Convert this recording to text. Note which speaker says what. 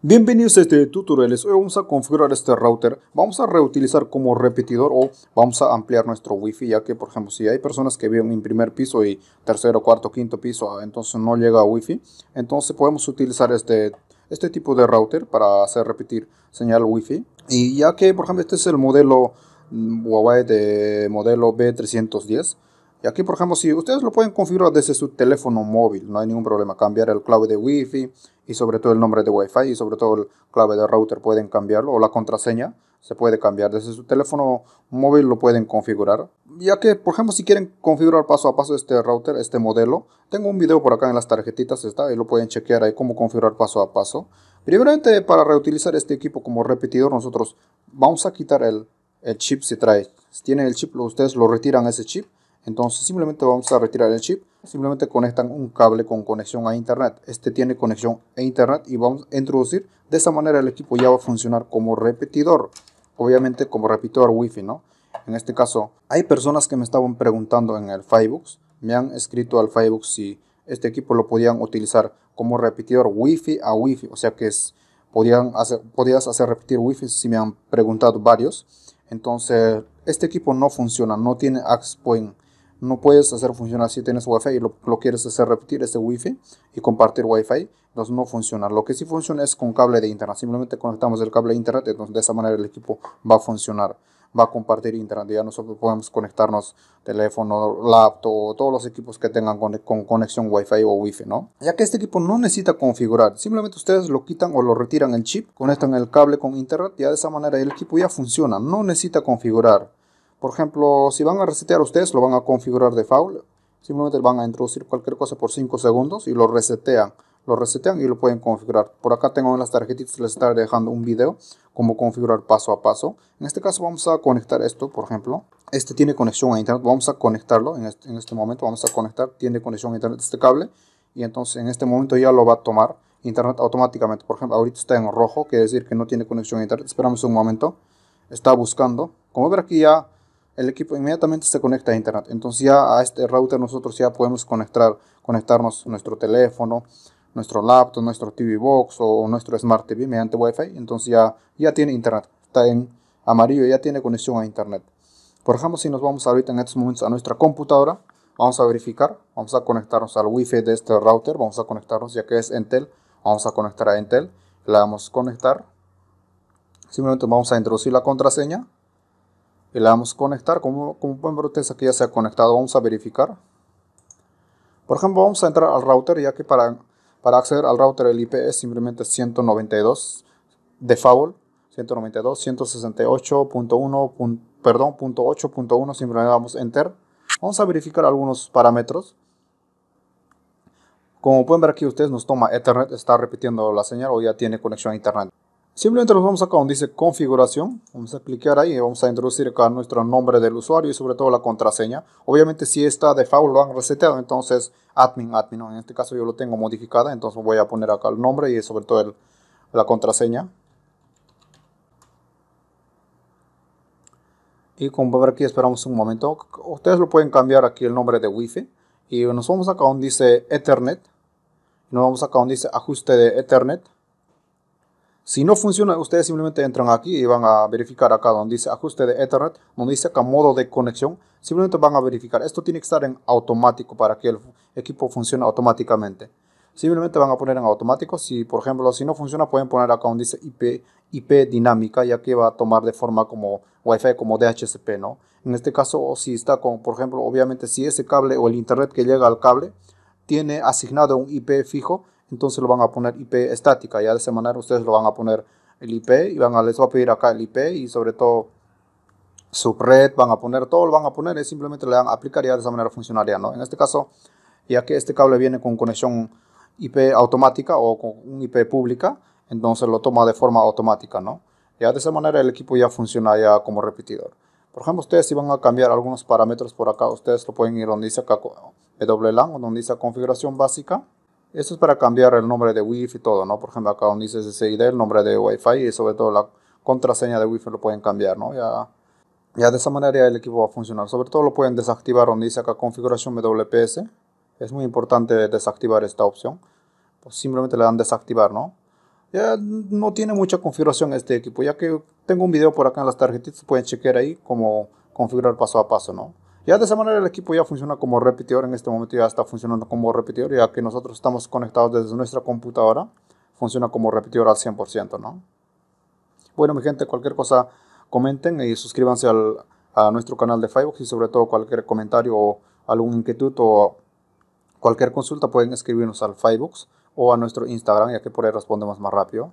Speaker 1: Bienvenidos a este tutorial, hoy vamos a configurar este router, vamos a reutilizar como repetidor o vamos a ampliar nuestro wifi ya que por ejemplo si hay personas que viven en primer piso y tercero, cuarto, quinto piso ah, entonces no llega wifi, entonces podemos utilizar este, este tipo de router para hacer repetir señal wifi y ya que por ejemplo este es el modelo mm, Huawei de modelo B310 y aquí, por ejemplo, si ustedes lo pueden configurar desde su teléfono móvil, no hay ningún problema. Cambiar el clave de Wi-Fi y sobre todo el nombre de Wi-Fi y sobre todo el clave de router pueden cambiarlo o la contraseña se puede cambiar. Desde su teléfono móvil lo pueden configurar. Ya que, por ejemplo, si quieren configurar paso a paso este router, este modelo, tengo un video por acá en las tarjetitas, está, y lo pueden chequear ahí cómo configurar paso a paso. Primeramente, para reutilizar este equipo como repetidor, nosotros vamos a quitar el, el chip si trae. Si tiene el chip, ustedes lo retiran ese chip entonces simplemente vamos a retirar el chip. Simplemente conectan un cable con conexión a internet. Este tiene conexión a e internet y vamos a introducir. De esa manera el equipo ya va a funcionar como repetidor. Obviamente como repetidor wifi, ¿no? En este caso, hay personas que me estaban preguntando en el Facebook, me han escrito al Facebook si este equipo lo podían utilizar como repetidor wifi a wifi, o sea que es, podían hacer, podías hacer repetir wifi si me han preguntado varios. Entonces, este equipo no funciona, no tiene access point no puedes hacer funcionar si tienes wifi y lo, quieres hacer repetir ese wifi y compartir wifi entonces no funciona lo que sí funciona es con cable de internet simplemente conectamos el cable de internet entonces de esa manera el equipo va a funcionar va a compartir internet ya nosotros podemos conectarnos teléfono laptop todos los equipos que tengan con, con conexión wifi o wifi no ya que este equipo no necesita configurar simplemente ustedes lo quitan o lo retiran el chip conectan el cable con internet ya de esa manera el equipo ya funciona no necesita configurar por ejemplo, si van a resetear ustedes, lo van a configurar de default. Simplemente van a introducir cualquier cosa por 5 segundos y lo resetean. Lo resetean y lo pueden configurar. Por acá tengo en las tarjetitas, les estaré dejando un video cómo configurar paso a paso. En este caso vamos a conectar esto, por ejemplo. Este tiene conexión a internet, vamos a conectarlo. En este, en este momento vamos a conectar, tiene conexión a internet este cable. Y entonces en este momento ya lo va a tomar internet automáticamente. Por ejemplo, ahorita está en rojo, quiere decir que no tiene conexión a internet. Esperamos un momento. Está buscando. Como ver aquí ya el equipo inmediatamente se conecta a internet. Entonces ya a este router nosotros ya podemos conectar, conectarnos nuestro teléfono, nuestro laptop, nuestro TV Box o nuestro Smart TV mediante Wi-Fi. Entonces ya, ya tiene internet. Está en amarillo, ya tiene conexión a internet. Por ejemplo, si nos vamos ahorita en estos momentos a nuestra computadora, vamos a verificar, vamos a conectarnos al Wi-Fi de este router, vamos a conectarnos ya que es Intel, vamos a conectar a Intel, le damos conectar, simplemente vamos a introducir la contraseña, le damos conectar. Como, como pueden ver ustedes aquí ya se ha conectado, vamos a verificar. Por ejemplo, vamos a entrar al router ya que para, para acceder al router el IP es simplemente 192 default 192 168.1 perdón .8.1 simplemente damos enter. Vamos a verificar algunos parámetros. Como pueden ver aquí ustedes nos toma Ethernet, está repitiendo la señal o ya tiene conexión a Internet. Simplemente nos vamos acá donde dice configuración, vamos a clicar ahí y vamos a introducir acá nuestro nombre del usuario y sobre todo la contraseña. Obviamente si está default lo han reseteado, entonces admin, admin, en este caso yo lo tengo modificada, entonces voy a poner acá el nombre y sobre todo la contraseña. Y como ver aquí esperamos un momento, ustedes lo pueden cambiar aquí el nombre de Wi-Fi y nos vamos acá donde dice ethernet, nos vamos acá donde dice ajuste de ethernet si no funciona, ustedes simplemente entran aquí y van a verificar acá donde dice ajuste de Ethernet, donde dice acá modo de conexión, simplemente van a verificar. Esto tiene que estar en automático para que el equipo funcione automáticamente. Simplemente van a poner en automático. Si, por ejemplo, si no funciona, pueden poner acá donde dice IP, IP dinámica, ya que va a tomar de forma como Wi-Fi, como DHCP, ¿no? En este caso, si está como por ejemplo, obviamente si ese cable o el internet que llega al cable tiene asignado un IP fijo, entonces lo van a poner IP estática. Ya de esa manera ustedes lo van a poner el IP y van a, les va a pedir acá el IP y sobre todo subred, van a poner todo, lo van a poner y simplemente le dan aplicar ya de esa manera funcionaría. ¿no? En este caso, ya que este cable viene con conexión IP automática o con un IP pública, entonces lo toma de forma automática, ¿no? Ya de esa manera el equipo ya funciona como repetidor. Por ejemplo, ustedes si van a cambiar algunos parámetros por acá, ustedes lo pueden ir donde dice acá WLAN o donde dice configuración básica. Esto es para cambiar el nombre de Wi-Fi y todo, ¿no? Por ejemplo, acá donde dice SSID, el nombre de Wi-Fi y sobre todo la contraseña de Wi-Fi lo pueden cambiar, ¿no? Ya, ya de esa manera el equipo va a funcionar. Sobre todo lo pueden desactivar donde dice acá configuración WPS. Es muy importante desactivar esta opción. Pues simplemente le dan desactivar, ¿no? Ya no tiene mucha configuración este equipo, ya que tengo un video por acá en las tarjetitas, pueden chequear ahí cómo configurar paso a paso, ¿no? Ya de esa manera el equipo ya funciona como repetidor, en este momento ya está funcionando como repetidor, ya que nosotros estamos conectados desde nuestra computadora, funciona como repetidor al 100%, ¿no? Bueno, mi gente, cualquier cosa comenten y suscríbanse a nuestro canal de Facebook y sobre todo cualquier comentario o algún inquietud o cualquier consulta pueden escribirnos al Facebook o a nuestro Instagram, ya que por ahí respondemos más rápido.